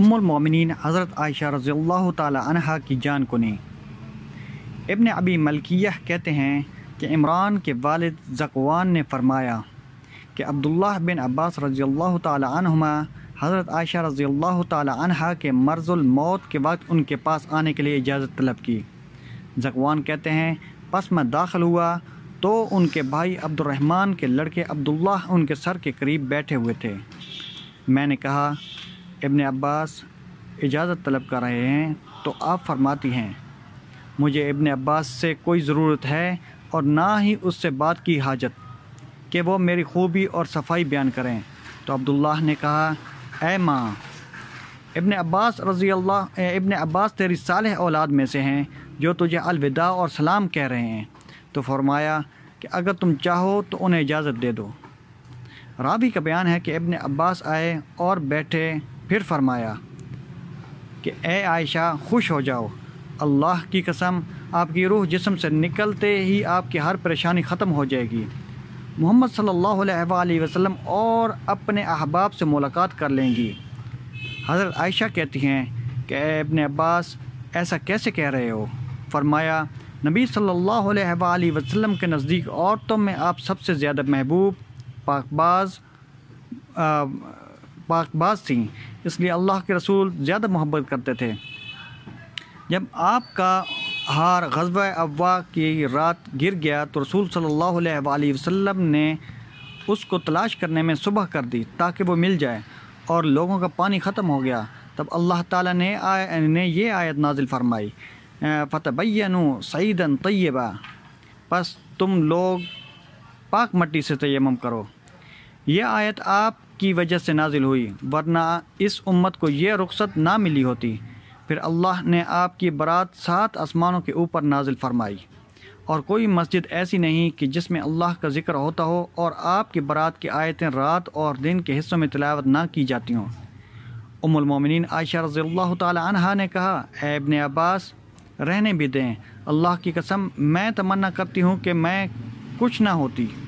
मोमिनीन हज़रत आयशा रज़ी अल्लाह तह की जान को ने इबन अबी मलकिया कहते हैं कि इमरान के वालिद जकवान ने फरमाया कि अब्दुल्लाह बिन अब्बास रज़ी अल्लाह तहुमा हज़रत आयशा रज़ी अल्लाह तह के मर्ज़ुलमौत के वक्त उनके पास आने के लिए इजाज़त तलब की जकवान कहते हैं बस मैं दाखिल हुआ तो उनके भाई अब्दुलरहमान के लड़के अब्दुल्ला उनके सर के करीब बैठे हुए थे मैंने कहा इबन अब्बास इजाज़त तलब कर रहे हैं तो आप फरमाती हैं मुझे इबन अब्बास से कोई ज़रूरत है और ना ही उससे बात की हाजत कि वो मेरी खूबी और सफाई बयान करें तो अब्दुल्लाह ने कहा ए माँ इबन अब्बास रज़ी अल्लाह इब्ने अब्बास तेरी साल औलाद में से हैं जो तुझे अलविदा और सलाम कह रहे हैं तो फरमाया कि अगर तुम चाहो तो उन्हें इजाज़त दे दो रावी का बयान है कि इबन अब्बास आए और बैठे फिर फरमाया कि ए आयशा खुश हो जाओ अल्लाह की कसम आपकी रूह जिसम से निकलते ही आपकी हर परेशानी ख़त्म हो जाएगी मोहम्मद सल्लल्लाहु अलैहि वसल्लम और अपने अहबाब से मुलाकात कर लेंगी हज़रत आयशा कहती हैं कि अपने अब्बास ऐसा कैसे कह रहे हो फरमाया नबी सल्लल्लाहु अलैहि वसल्लम के नज़दीक औरतों में आप सबसे ज़्यादा महबूब पाकबाज पाकबाज थी इसलिए अल्लाह के रसूल ज़्यादा मोहब्बत करते थे जब आपका हार गजब अव्वा की रात गिर गया तो रसूल सल्ला वसम ने उसको तलाश करने में सुबह कर दी ताकि वो मिल जाए और लोगों का पानी ख़त्म हो गया तब अल्लाह ताला ने आ, ने ये आयत नाजिल फरमाई फ़तबैनु सईदन तय्यबा बस तुम लोग पाक मट्टी से तयम करो यह आयत आप की वजह से नाजिल हुई वरना इस उम्मत को यह रुख्सत ना मिली होती फिर अल्लाह ने आपकी बारात सात आसमानों के ऊपर नाजिल फरमाई और कोई मस्जिद ऐसी नहीं कि जिसमें अल्लाह का जिक्र होता हो और आपकी बारात की आयतें रात और दिन के हिस्सों में तिलावत ना की जाती हों उमुलमोमिन आयशा रज़ी तहा ने कहा ऐबन अब्बास रहने भी दें अल्लाह की कसम मैं तमन्ना करती हूँ कि मैं कुछ ना होती